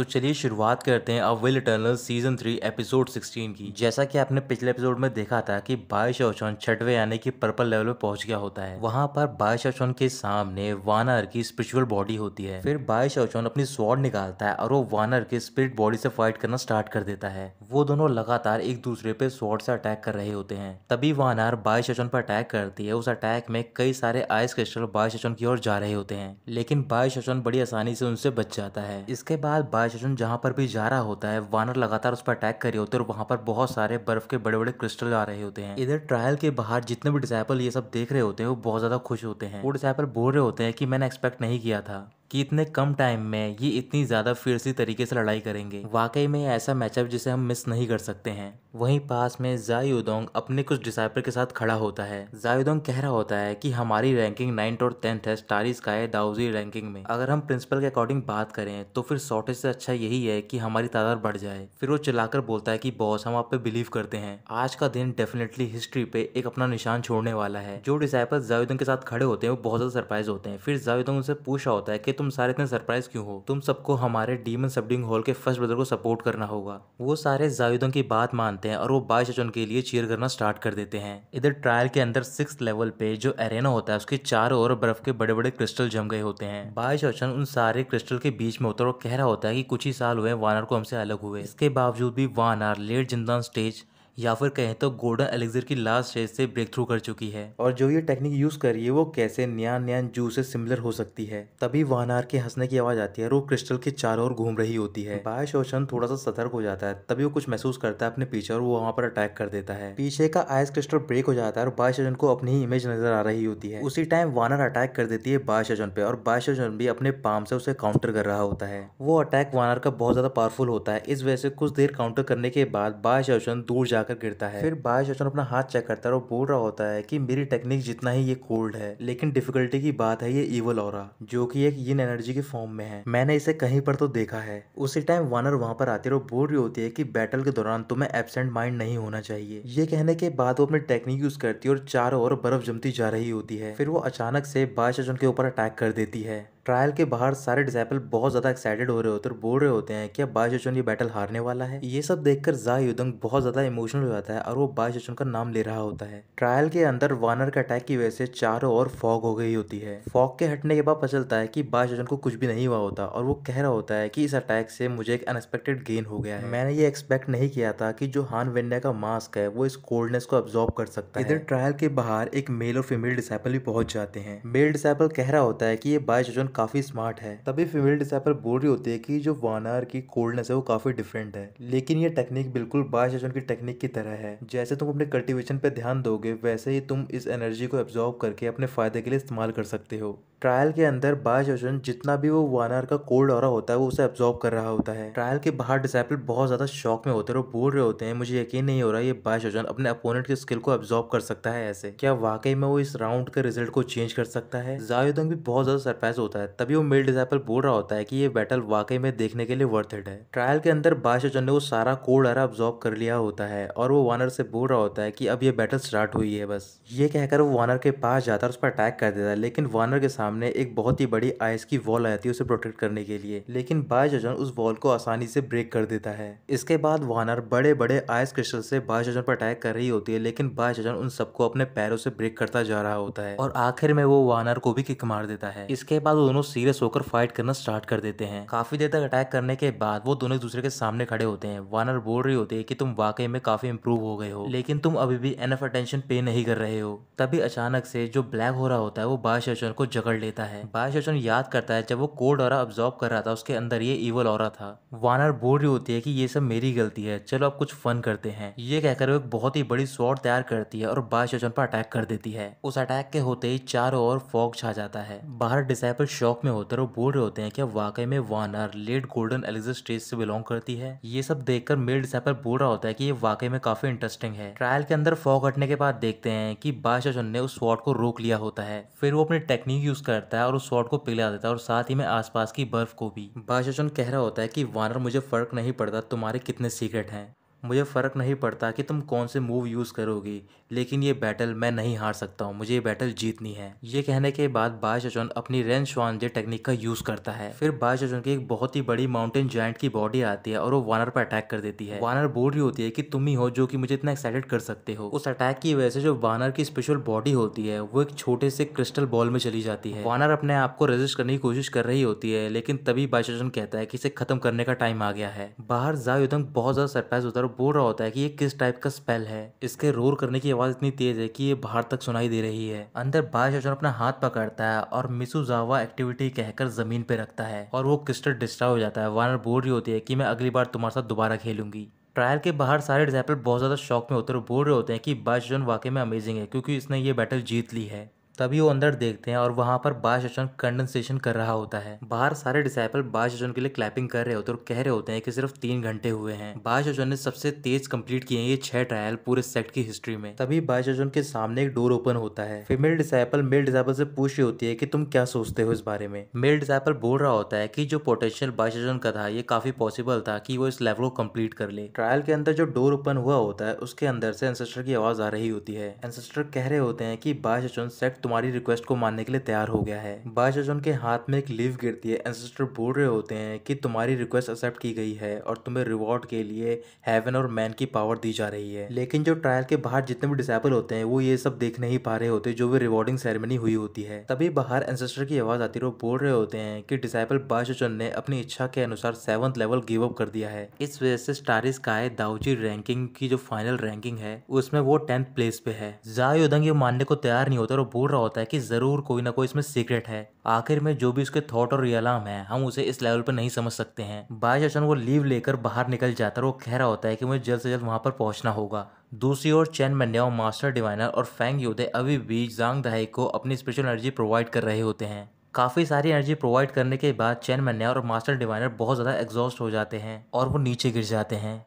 तो चलिए शुरुआत करते हैं अब will eternal season three episode sixteen की जैसा कि आपने पिछले एपिसोड में देखा था कि बाय शौचन छठवे यानी कि पर्पल लेवल में पहुंच गया होता है वहां पर बाय शौचन के सामने वानर की स्पिरिचुअल बॉडी होती है फिर बाय शौचन अपनी स्वॉर्ड निकालता है और वो वानर के स्पिरिट बॉडी से फाइट करना स्टार्ट कर देता है वो दोनों लगातार एक दूसरे पे स्वॉर्ड से अटैक कर रहे होते हैं तभी वानर बाय शौचन पर अटैक करती है उस अटैक में कई सारे आइस क्रिस्टल बाय शौचन की ओर जा रहे होते हैं लेकिन बाय शौचन बड़ी आसानी से उनसे बच जाता है इसके बाद बाय शासन जहाँ पर भी जा रहा होता है वानर लगातार उस पर अटैक कर रहे होते हैं और वहाँ पर बहुत सारे बर्फ के बड़े बड़े क्रिस्टल आ रहे होते हैं इधर ट्रायल के बाहर जितने भी डिसाइपल ये सब देख रहे होते हैं वो बहुत ज्यादा खुश होते हैं वो डिसाइपल बोल रहे होते हैं कि मैंने एक्सपेक्ट नहीं किया था कि इतने कम टाइम में ये इतनी ज़्यादा फिरसी तरीके से लड़ाई करेंगे वाकई में ऐसा मैचअप जिसे हम मिस नहीं कर सकते हैं वहीं पास में जायुदोंग अपने कुछ डिसाइपर के साथ खड़ा होता है जायुदोंग कह रहा होता है कि हमारी रैंकिंग नाइन्थ और टेंथ है स्टारिस का है दाउजी रैंकिंग में अगर हम प्रिंसिपल के अकॉर्डिंग बात करें तो फिर शॉर्टेज से अच्छा यही है कि हमारी तादाद बढ़ जाए फिर वो चिल्लाकर बोलता है कि बॉस हम आप पे बिलीव करते हैं आज का दिन डेफिनेटली हिस्ट्री पे एक अपना निशान छोड़ने वाला है जो डिसाइपर जायुदोंग के साथ खड़े होते हैं वो बहुत ज्यादा सरप्राइज होते हैं फिर जायुदोंग उनसे पूछ रहा होता है कि तुम सारे इतने सरप्राइज क्यों हो तुम सबको हमारे डीमन सबडिंग हॉल के फर्स्ट ब्रदर को सपोर्ट करना होगा वो सारे जायुदों की बात मानते हैं और वो बाई चचन के लिए चीयर करना स्टार्ट कर देते हैं इधर ट्रायल के अंदर सिक्स लेवल पे जो एरेना होता है उसके चार ओर बर्फ के बड़े बड़े क्रिस्टल जम गए होते हैं बाई चचन उन सारे क्रिस्टल के बीच में होता है और कह रहा होता है की कुछ ही साल हुए वानर को हमसे अलग हुए इसके बावजूद भी वानर लेट जिंदा स्टेज या फिर कहें तो गोल्डन एलेक्जर की लास्ट शेज से ब्रेक थ्रू कर चुकी है और जो ये टेक्निक यूज कर रही है वो कैसे नया नया जू से सिमिलर हो सकती है तभी वाहनार के हंसने की आवाज आती है और वो क्रिस्टल के चारों ओर घूम रही होती है बायश ओशन थोड़ा सा सतर्क हो जाता है तभी वो कुछ महसूस करता है अपने पीछे और वो वहाँ पर अटैक कर देता है पीछे का आइस क्रिस्टल ब्रेक हो जाता है और बायश को अपनी ही इमेज नजर आ रही होती है उसी टाइम वानर अटैक कर देती है बायश ओशन पे और बायश भी अपने पाम से उसे काउंटर कर रहा होता है वो अटैक वानर का बहुत ज्यादा पावरफुल होता है इस वजह से कुछ देर काउंटर करने के बाद बायश शोशन दूर जाकर जाकर गिरता है फिर बाय चौचन अपना हाथ चेक करता है और बोल रहा होता है कि मेरी टेक्निक जितना ही ये कोल्ड है लेकिन डिफिकल्टी की बात है ये इवल और जो की एक इन एनर्जी के फॉर्म में है मैंने इसे कहीं पर तो देखा है उसी टाइम वानर वहाँ पर आती है और बोल रही होती है की बैटल के दौरान तुम्हें एबसेंट माइंड नहीं होना चाहिए ये कहने के बाद वो अपनी टेक्निक यूज करती है और चारों ओर बर्फ जमती जा रही होती है फिर वो अचानक से बादशाह के ऊपर अटैक कर देती है ट्रायल के बाहर सारे डिसाइपल बहुत ज़्यादा एक्साइटेड हो रहे होते हैं और बोल रहे होते हैं कि अब बायचुचन ये बैटल हारने वाला है ये सब देखकर जा युदंग बहुत ज़्यादा इमोशनल हो जाता है और वो बायचुचन का नाम ले रहा होता है ट्रायल के अंदर वानर के अटैक की वजह से चारों ओर फॉग हो गई होती है फॉग के हटने के बाद पता चलता है बाय बायचुचन को कुछ भी नहीं हुआ होता और वो कह रहा होता है की इस अटैक से मुझे एक अनएक्सपेक्टेड गेन हो गया है मैंने ये एक्सपेक्ट नहीं किया था की जो हान वेन्या का मास्क है वो इस कोल्डनेस को ऑब्जॉर्व कर सकता है इधर ट्रायल के बाहर एक मेल और फीमेल डिसाइपल भी पहुंच जाते हैं मेल डिसाइपल कह रहा होता है की ये बायचुचन काफ़ी स्मार्ट है तभी फीमेल डिसाइपल बोल रही होती है कि जो वानर की कोल्डनेस है वो काफ़ी डिफरेंट है लेकिन ये टेक्निक बिल्कुल बाशन की टेक्निक की तरह है जैसे तुम अपने कल्टिवेशन पे ध्यान दोगे वैसे ही तुम इस एनर्जी को एब्जॉर्ब करके अपने फ़ायदे के लिए इस्तेमाल कर सकते हो ट्रायल के अंदर बाशन जितना भी वो वानर का कोल्ड और होता है वो उसे एब्जॉर्ब कर रहा होता है ट्रायल के बाहर डिसाइपल बहुत ज़्यादा शॉक में होते हैं और बोल रहे होते हैं मुझे यकीन नहीं हो रहा ये बाशन अपने अपोनेंट के स्किल को एब्जॉर्ब कर सकता है ऐसे क्या वाकई में वो इस राउंड के रिजल्ट को चेंज कर सकता है जायुदंग भी बहुत ज़्यादा सरप्राइज होता है होता है तभी वो मेल डिजाइपल बोल रहा होता है कि ये बैटल वाकई में देखने के लिए वर्थ इट है ट्रायल के अंदर बादशाह ने वो सारा कोड आरा ऑब्जॉर्व कर लिया होता है और वो वानर से बोल रहा होता है कि अब ये बैटल स्टार्ट हुई है बस ये कहकर वो वानर के पास जाता है उस पर अटैक कर देता है लेकिन वानर के सामने एक बहुत ही बड़ी आइस की वॉल आ जाती है उसे प्रोटेक्ट करने के लिए लेकिन बायोजन उस वॉल को आसानी से ब्रेक कर देता है इसके बाद वानर बड़े बड़े आइस क्रिस्टल से बायोजन पर अटैक कर रही होती है लेकिन बायोजन उन सबको अपने पैरों से ब्रेक करता जा रहा होता है और आखिर में वो वानर को भी किक मार देता है इसके बाद वो दोनों सीरियस होकर फाइट करना स्टार्ट कर देते हैं काफी देर तक अटैक करने के बाद वो दोनों दूसरे के सामने खड़े होते हैं वानर बोल रही होती है कि तुम वाकई में काफी इम्प्रूव हो गए हो लेकिन तुम अभी भी एनफ अटेंशन पे नहीं कर रहे हो तभी अचानक से जो ब्लैक हो रहा होता है वो बायोशन को जगड़ लेता है बायोशन याद करता है जब वो कोल्ड और ऑब्जॉर्व कर रहा था उसके अंदर ये इवल और था वानर बोल रही होती है की ये सब मेरी गलती है चलो अब कुछ फन करते हैं ये कहकर वो एक बहुत ही बड़ी स्वॉर्ड तैयार करती है और बायोशन पर अटैक कर देती है उस अटैक के होते ही चारों ओर फॉग छा जाता है बाहर डिसाइपल शौक में होते हैं और बोल रहे होते हैं क्या वाकई में वानर लेट गोल्डन एलिजा स्टेज से बिलोंग करती है ये सब देखकर मेल डिसाइपल बोल रहा होता है कि ये वाकई में काफी इंटरेस्टिंग है ट्रायल के अंदर फॉग हटने के बाद देखते हैं कि बादशाह ने उस शॉट को रोक लिया होता है फिर वो अपनी टेक्निक यूज करता है और उस शॉट को पिघला देता है और साथ ही में आसपास की बर्फ को भी बादशाह कह रहा होता है कि वानर मुझे फर्क नहीं पड़ता तुम्हारे कितने सीक्रेट हैं मुझे फ़र्क नहीं पड़ता कि तुम कौन से मूव यूज़ करोगी लेकिन ये बैटल मैं नहीं हार सकता हूँ मुझे ये बैटल जीतनी है ये कहने के बाद बायचोचन अपनी रेन श्वानजे टेक्निक का यूज़ करता है फिर बायचोचन की एक बहुत ही बड़ी माउंटेन जॉइंट की बॉडी आती है और वो वानर पर अटैक कर देती है वानर बोल रही होती है कि तुम ही हो जो कि मुझे इतना एक्साइटेड कर सकते हो उस अटैक की वजह से जो वानर की स्पेशल बॉडी होती है वो एक छोटे से क्रिस्टल बॉल में चली जाती है वानर अपने आप को रेजिस्ट करने की कोशिश कर रही होती है लेकिन तभी बायचोचन कहता है कि इसे खत्म करने का टाइम आ गया है बाहर जायुदंग बहुत ज़्यादा सरप्राइज होता है बोल रहा होता है कि ये किस टाइप का स्पेल है इसके रोर करने की आवाज़ इतनी तेज़ है कि ये बाहर तक सुनाई दे रही है अंदर बायोशन अपना हाथ पकड़ता है और मिसुजावा एक्टिविटी कहकर जमीन पे रखता है और वो क्रिस्टल डिस्ट्रॉय हो जाता है वानर बोल रही होती है कि मैं अगली बार तुम्हारे साथ दोबारा खेलूंगी ट्रायल के बाहर सारे डिजाइपल बहुत ज़्यादा शौक में होते हुए बोल रहे होते हैं कि बायोशन वाकई में अमेजिंग है क्योंकि इसने ये बैटल जीत ली है तभी वो अंदर देखते हैं और वहाँ पर बाश अचन कंडेंसेशन कर रहा होता है बाहर सारे डिसाइपल बाश अचन के लिए क्लैपिंग कर रहे होते हैं और कह रहे होते हैं कि सिर्फ तीन घंटे हुए हैं बाश अचन ने सबसे तेज कंप्लीट किए हैं ये छह ट्रायल पूरे सेट की हिस्ट्री में तभी बाश अचन के सामने एक डोर ओपन होता है फीमेल डिसाइपल मेल डिसाइपल से पूछ रही होती है की तुम क्या सोचते हो इस बारे में मेल डिसाइपल बोल रहा होता है की जो पोटेंशियल बाश अचन का था ये काफी पॉसिबल था की वो इस लेवल को कम्प्लीट कर ले ट्रायल के अंदर जो डोर ओपन हुआ होता है उसके अंदर से एंसेस्टर की आवाज आ रही होती है एंसेस्टर कह रहे होते हैं की बाश अचन सेट तुम्हारी रिक्वेस्ट को मानने के लिए तैयार हो गया है बादशाह जो उनके हाथ में एक लीव गिरती है एंसेस्टर बोल रहे होते हैं कि तुम्हारी रिक्वेस्ट एक्सेप्ट की गई है और तुम्हें रिवॉर्ड के लिए हेवन और मैन की पावर दी जा रही है लेकिन जो ट्रायल के बाहर जितने भी डिसेबल होते हैं वो ये सब देख नहीं पा रहे होते जो भी रिवॉर्डिंग सेरेमनी हुई होती है तभी बाहर एंसेस्टर की आवाज आती है वो बोल रहे होते हैं कि डिसेबल बादशाह ने अपनी इच्छा के अनुसार सेवंथ लेवल गिव अप कर दिया है इस वजह से स्टारिस काय दाऊजी रैंकिंग की जो फाइनल रैंकिंग है उसमें वो टेंथ प्लेस पे है जायोदंग ये मानने को तैयार नहीं होता और बोल रहा होता है कि ज़रूर कोई ना कोई इसमें सीक्रेट है आखिर में जो भी उसके थॉट और रियलाम है हम उसे इस लेवल पर नहीं समझ सकते हैं बाय अचानक वो लीव लेकर बाहर निकल जाता है वो कह रहा होता है कि मुझे जल्द से जल्द वहाँ पर पहुंचना होगा दूसरी ओर चैन मन्याओ मास्टर डिवाइनर और फैंग योदे अभी भी जांग दहाई को अपनी स्पेशल एनर्जी प्रोवाइड कर रहे होते हैं काफ़ी सारी एनर्जी प्रोवाइड करने के बाद चैन मन्या और मास्टर डिवाइनर बहुत ज़्यादा एग्जॉस्ट हो जाते हैं और वो नीचे गिर जाते हैं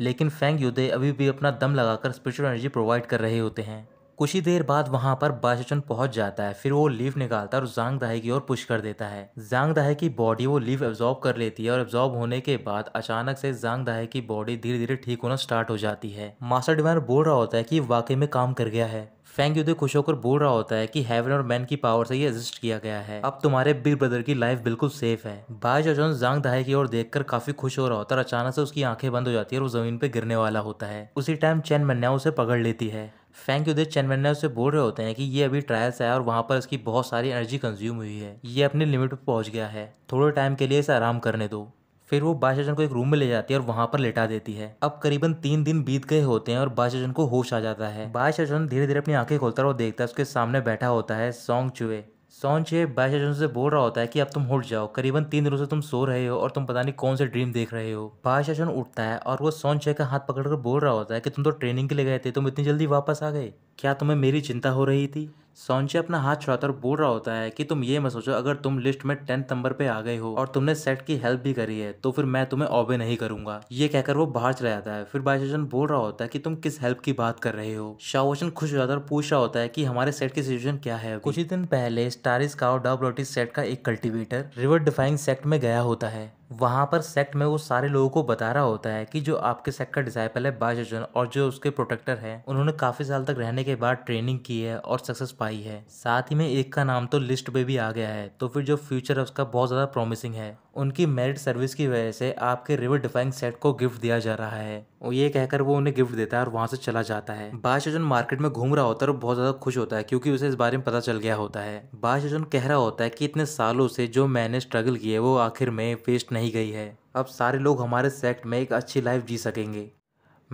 लेकिन फैंग योदे अभी भी अपना दम लगाकर स्पिरिचुअल एनर्जी प्रोवाइड कर रहे होते हैं कुछ ही देर बाद वहाँ पर बाशन पहुंच जाता है फिर वो लीव निकालता है और जांग दाहे की ओर पुश कर देता है जांग दाहे की बॉडी वो लीव एब्जॉर्ब कर लेती है और एब्जॉर्ब होने के बाद अचानक से जांग दाहे की बॉडी धीरे धीरे ठीक होना स्टार्ट हो जाती है मास्टर डिवाइन बोल रहा होता है कि वाकई में काम कर गया है फैंग युद्ध खुश होकर बोल रहा होता है कि हेवन और मैन की पावर से ये एग्जिस्ट किया गया है अब तुम्हारे बिग ब्रदर की लाइफ बिल्कुल सेफ है बाय जोजोन जांग दहाई की ओर देखकर काफी खुश हो रहा होता है और अचानक से उसकी आंखें बंद हो जाती है और वो जमीन पे गिरने वाला होता है उसी टाइम चैन मन्या उसे पकड़ लेती है फैंक यू चैनवेनर से बोल रहे होते हैं कि ये अभी ट्रायल्स है और वहाँ पर इसकी बहुत सारी एनर्जी कंज्यूम हुई है ये अपने लिमिट पर पहुँच गया है थोड़े टाइम के लिए इसे आराम करने दो फिर वो बादशाह को एक रूम में ले जाती है और वहाँ पर लेटा देती है अब करीबन तीन दिन बीत गए होते हैं और बादशाह को होश आ जाता है बादशाहजन धीरे धीरे अपनी आंखें खोलता है और देखता है उसके सामने बैठा होता है सॉन्ग चुए सोन छे बाई से बोल रहा होता है कि अब तुम उठ जाओ करीबन तीन दिनों से तुम सो रहे हो और तुम पता नहीं कौन से ड्रीम देख रहे हो बाई उठता है और वो सोन छे का हाथ पकड़कर बोल रहा होता है कि तुम तो ट्रेनिंग के लिए गए थे तुम इतनी जल्दी वापस आ गए क्या तुम्हें मेरी चिंता हो रही थी सोनचे अपना हाथ छुड़ाता और बोल रहा होता है कि तुम ये मत सोचो अगर तुम लिस्ट में टेंथ नंबर पे आ गए हो और तुमने सेट की हेल्प भी करी है तो फिर मैं तुम्हें ऑबे नहीं करूंगा ये कहकर वो बाहर चला जाता है फिर बाइशन बोल रहा होता है कि तुम किस हेल्प की बात कर रहे हो शाहवचन खुश हो जाता है और पूछ रहा होता है की हमारे सेट की सिचुएशन क्या है कुछ ही दिन पहले स्टारिस डब डब्लोटिस सेट का एक कल्टिवेटर रिवर डिफाइंग सेक्ट में गया होता है वहाँ पर सेक्ट में वो सारे लोगों को बता रहा होता है कि जो आपके सेक्ट का डिसाइपल है बाजन और जो उसके प्रोटेक्टर है उन्होंने काफी साल तक रहने के बाद ट्रेनिंग की है और सक्सेस पाई है साथ ही में एक का नाम तो लिस्ट पे भी आ गया है तो फिर जो फ्यूचर है उसका बहुत ज़्यादा प्रॉमिसिंग है उनकी मेरिट सर्विस की वजह से आपके रिवर डिफाइंग सेट को गिफ्ट दिया जा रहा है और ये कहकर वो उन्हें गिफ्ट देता है और वहाँ से चला जाता है बादशाहजन मार्केट में घूम रहा होता है और बहुत ज़्यादा खुश होता है क्योंकि उसे इस बारे में पता चल गया होता है बादशाहजन कह रहा होता है कि इतने सालों से जो मैंने स्ट्रगल किए वो आखिर में वेस्ट नहीं गई है अब सारे लोग हमारे सेक्ट में एक अच्छी लाइफ जी सकेंगे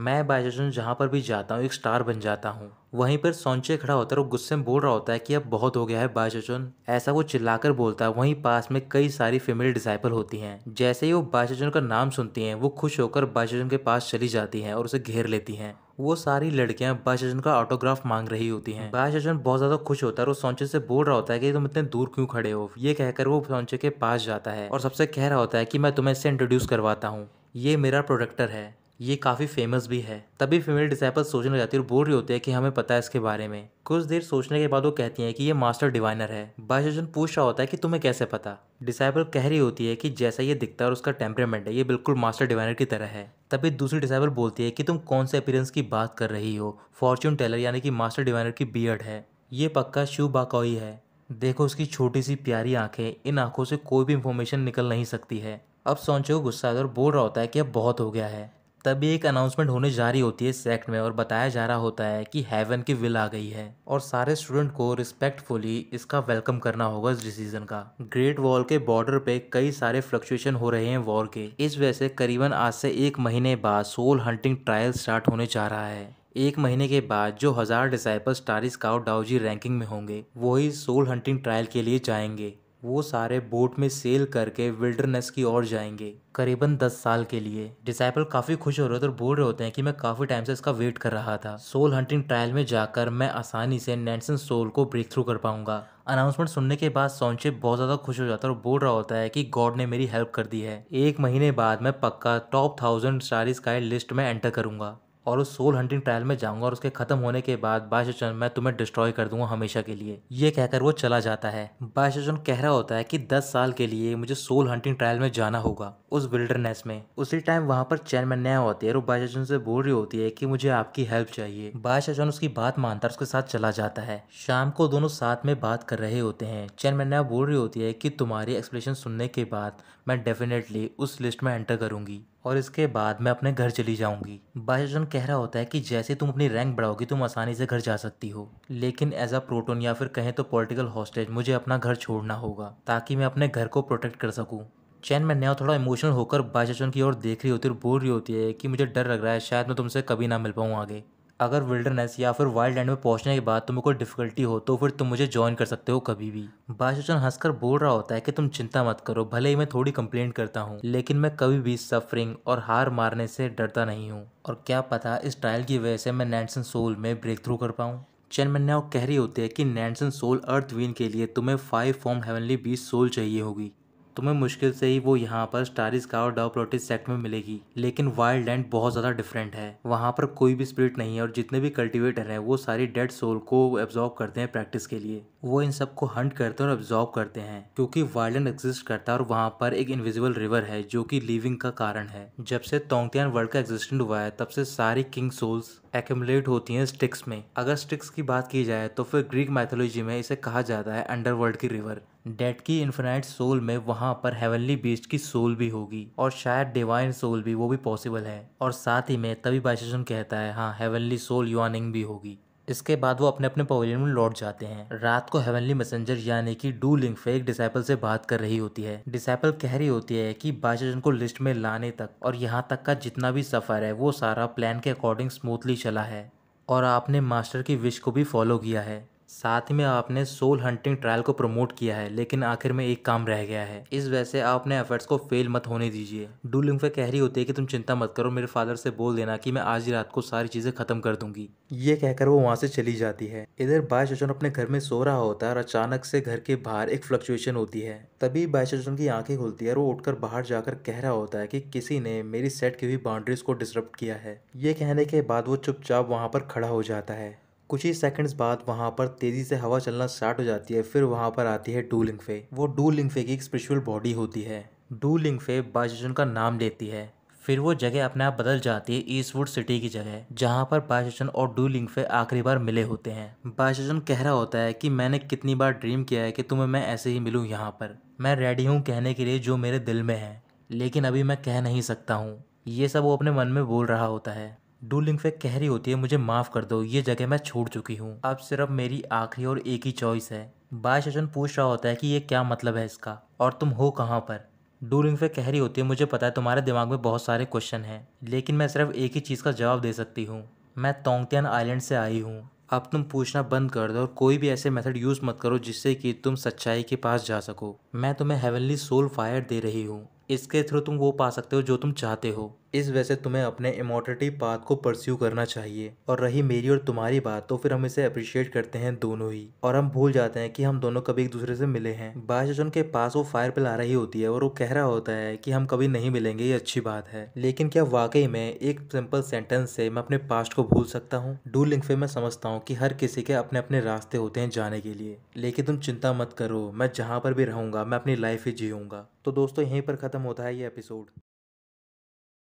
मैं बाई जहाँ पर भी जाता हूँ एक स्टार बन जाता हूँ वहीं पर सौंचे खड़ा होता है और गुस्से में बोल रहा होता है कि अब बहुत हो गया है बाईचोचन ऐसा वो चिल्लाकर बोलता है वहीं पास में कई सारी फीमेल डिसाइपल होती हैं जैसे ही वो बाईचोचन का नाम सुनती हैं वो खुश होकर बाईचोचन के पास चली जाती हैं और उसे घेर लेती हैं वो सारी लड़कियां बाशन का ऑटोग्राफ मांग रही होती हैं बाशन बहुत ज़्यादा खुश होता है और सोचे से बोल रहा होता है कि तुम इतने दूर क्यों खड़े हो ये कहकर वो सोंचे के पास जाता है और सबसे कह रहा होता है कि मैं तुम्हें इससे इंट्रोड्यूस करवाता हूँ ये मेरा प्रोडक्टर है ये काफ़ी फेमस भी है तभी फीमेल डिसाइपल सोचने लग जाती है और बोल रही होती है कि हमें पता है इसके बारे में कुछ देर सोचने के बाद वो कहती है कि ये मास्टर डिवाइनर है बायोजन पूछ रहा होता है कि तुम्हें कैसे पता डिसाइपल कह रही होती है कि जैसा ये दिखता है और उसका टेम्परेमेंट है ये बिल्कुल मास्टर डिवाइनर की तरह है तभी दूसरी डिसाइपल बोलती है कि तुम कौन से अपीरेंस की बात कर रही हो फॉर्च्यून टेलर यानी कि मास्टर डिवाइनर की बियड है ये पक्का शिव बाकोई है देखो उसकी छोटी सी प्यारी आंखें इन आंखों से कोई भी इंफॉर्मेशन निकल नहीं सकती है अब सोचो गुस्सा और बोल रहा होता है कि अब बहुत हो गया है तभी एक अनाउंसमेंट होने जा रही होती है सेक्ट में और बताया जा रहा होता है कि हेवन की विल आ गई है और सारे स्टूडेंट को रिस्पेक्टफुली इसका वेलकम करना होगा इस डिसीजन का ग्रेट वॉल के बॉर्डर पे कई सारे फ्लक्चुएशन हो रहे हैं वॉर के इस वजह से करीबन आज से एक महीने बाद सोल हंटिंग ट्रायल स्टार्ट होने जा रहा है एक महीने के बाद जो हजार डिसाइपल स्टारी स्काउट डाउजी रैंकिंग में होंगे वही सोल हंटिंग ट्रायल के लिए जाएंगे वो सारे बोट में सेल करके विल्डरनेस की ओर जाएंगे करीबन दस साल के लिए डिसाइपल काफ़ी खुश हो रहे होते और बोल रहे होते हैं कि मैं काफ़ी टाइम से इसका वेट कर रहा था सोल हंटिंग ट्रायल में जाकर मैं आसानी से नैनसन सोल को ब्रेक थ्रू कर पाऊंगा अनाउंसमेंट सुनने के बाद सोनचे बहुत ज़्यादा खुश हो जाता है और बोल रहा होता है कि गॉड ने मेरी हेल्प कर दी है एक महीने बाद मैं पक्का टॉप थाउजेंड स्टार का लिस्ट में एंटर करूंगा और उस सोल हंटिंग ट्रायल में जाऊंगा और उसके खत्म होने के बाद बाशोचन मैं तुम्हें डिस्ट्रॉय कर दूंगा हमेशा के लिए ये कहकर वो चला जाता है बाशोचन कह रहा होता है कि दस साल के लिए मुझे सोल हंटिंग ट्रायल में जाना होगा उस विल्डरनेस में उसी टाइम वहाँ पर चैनमैन नया होती है और बाशोचन से बोल रही होती है की मुझे आपकी हेल्प चाहिए बाशोचन उसकी बात मानता उसके साथ चला जाता है शाम को दोनों साथ में बात कर रहे होते हैं चैनमैन नया बोल रही होती है की तुम्हारी एक्सप्लेन सुनने के बाद मैं डेफिनेटली उस लिस्ट में एंटर करूंगी और इसके बाद मैं अपने घर चली जाऊंगी बायोजन कह रहा होता है कि जैसे तुम अपनी रैंक बढ़ाओगी तुम आसानी से घर जा सकती हो लेकिन एज अ प्रोटोन या फिर कहें तो पॉलिटिकल हॉस्टेज मुझे अपना घर छोड़ना होगा ताकि मैं अपने घर को प्रोटेक्ट कर सकूँ चैन मैं नया थोड़ा इमोशनल होकर बायोजन की ओर देख रही होती और बोल रही होती है कि मुझे डर लग रहा है शायद मैं तुमसे कभी ना मिल पाऊँ आगे अगर विल्डरनेस या फिर वाइल्ड लैंड में पहुंचने के बाद तुम्हें कोई डिफिकल्टी हो तो फिर तुम मुझे ज्वाइन कर सकते हो कभी भी बाशुचन हंसकर बोल रहा होता है कि तुम चिंता मत करो भले ही मैं थोड़ी कंप्लेंट करता हूँ लेकिन मैं कभी भी सफरिंग और हार मारने से डरता नहीं हूँ और क्या पता इस ट्रायल की वजह से मैं नैनसन सोल में ब्रेक थ्रू कर पाऊँ चैन कह रही होती है कि नैनसन सोल अर्थवीन के लिए तुम्हें five form heavenly beast soul चाहिए होगी तुम्हें मुश्किल से ही वो यहाँ पर स्टारिस का और डाउप्रोटिस सेक्ट में मिलेगी लेकिन वाइल्ड लैंड बहुत ज़्यादा डिफरेंट है वहाँ पर कोई भी स्प्रिट नहीं है और जितने भी कल्टिवेटर हैं वो सारी डेड सोल को एब्जॉर्व करते हैं प्रैक्टिस के लिए वो इन सबको हंट करते हैं और ऑब्जॉर्व करते हैं क्योंकि वाइलैंड एग्जिस्ट करता है और वहाँ पर एक इनविजिबल रिवर है जो कि लिविंग का कारण है जब से तोंगतियान वर्ल्ड का एग्जिस्टेंट हुआ है तब से सारी किंग सोल्स एक्यूमुलेट होती हैं स्टिक्स में अगर स्टिक्स की बात की जाए तो फिर ग्रीक मैथोलॉजी में इसे कहा जाता है अंडरवर्ल्ड की रिवर डेड की इन्फिनाइट सोल में वहाँ पर हेवनली बीच की सोल भी होगी और शायद डिवाइन सोल भी वो भी पॉसिबल है और साथ ही में तभी बाइशन कहता है हाँ हेवनली सोल यूनिंग भी होगी इसके बाद वो अपने अपने पवेलियन में लौट जाते हैं रात को हेवनली मैसेंजर यानी कि डू लिंगफे एक डिसाइपल से बात कर रही होती है डिसाइपल कह रही होती है कि बादशाह को लिस्ट में लाने तक और यहाँ तक का जितना भी सफर है वो सारा प्लान के अकॉर्डिंग स्मूथली चला है और आपने मास्टर की विश को भी फॉलो किया है साथ में आपने सोल हंटिंग ट्रायल को प्रमोट किया है लेकिन आखिर में एक काम रह गया है इस वजह से आप अपने एफर्ट्स को फेल मत होने दीजिए डू पे कह रही होती है कि तुम चिंता मत करो मेरे फादर से बोल देना कि मैं आज ही रात को सारी चीज़ें खत्म कर दूंगी ये कहकर वो वहाँ से चली जाती है इधर बायचन अपने घर में सो रहा होता है और अचानक से घर के बाहर एक फ्लक्चुएशन होती है तभी बायचन की आंखें खुलती है और वो उठकर बाहर जाकर कह रहा होता है कि किसी ने मेरी सेट की हुई बाउंड्रीज को डिस्टर्ब किया है ये कहने के बाद वो चुपचाप वहाँ पर खड़ा हो जाता है कुछ ही सेकंड्स बाद वहाँ पर तेज़ी से हवा चलना स्टार्ट हो जाती है फिर वहाँ पर आती है डू लिंगफे वो डू लिंगफे की एक स्पिरिचुअल बॉडी होती है डू लिंगफे बाजुन का नाम लेती है फिर वो जगह अपने आप बदल जाती है ईस्टवुड सिटी की जगह जहाँ पर बाशेषन और डू लिंगफे आखिरी बार मिले होते हैं बाशेषन कह रहा होता है कि मैंने कितनी बार ड्रीम किया है कि तुम्हें मैं ऐसे ही मिलूँ यहाँ पर मैं रेडी हूँ कहने के लिए जो मेरे दिल में है लेकिन अभी मैं कह नहीं सकता हूँ ये सब वो अपने मन में बोल रहा होता है डूलिंग कह रही होती है मुझे माफ़ कर दो ये जगह मैं छोड़ चुकी हूँ अब सिर्फ मेरी आखिरी और एक ही चॉइस है बाय सेशन पूछ रहा होता है कि ये क्या मतलब है इसका और तुम हो कहाँ पर डूलिंग कह रही होती है मुझे पता है तुम्हारे दिमाग में बहुत सारे क्वेश्चन हैं लेकिन मैं सिर्फ एक ही चीज़ का जवाब दे सकती हूँ मैं तोंगतियान आइलैंड से आई हूँ अब तुम पूछना बंद कर दो और कोई भी ऐसे मेथड यूज़ मत करो जिससे कि तुम सच्चाई के पास जा सको मैं तुम्हें हेवनली सोल फायर दे रही हूँ इसके थ्रू तुम वो पा सकते हो जो तुम चाहते हो इस वजह से तुम्हें अपने इमोटिटी पाथ को परस्यू करना चाहिए और रही मेरी और तुम्हारी बात तो फिर हम इसे अप्रिशिएट करते हैं दोनों ही और हम भूल जाते हैं कि हम दोनों कभी एक दूसरे से मिले हैं बादशाह के पास वो फायर पिला रही होती है और वो कह रहा होता है कि हम कभी नहीं मिलेंगे ये अच्छी बात है लेकिन क्या वाकई में एक सिंपल सेंटेंस से मैं अपने पास्ट को भूल सकता हूँ डू लिंक पे मैं समझता हूँ कि हर किसी के अपने अपने रास्ते होते हैं जाने के लिए लेकिन तुम चिंता मत करो मैं जहाँ पर भी रहूंगा मैं अपनी लाइफ ही जीऊँगा तो दोस्तों यहीं पर ख़त्म होता है ये एपिसोड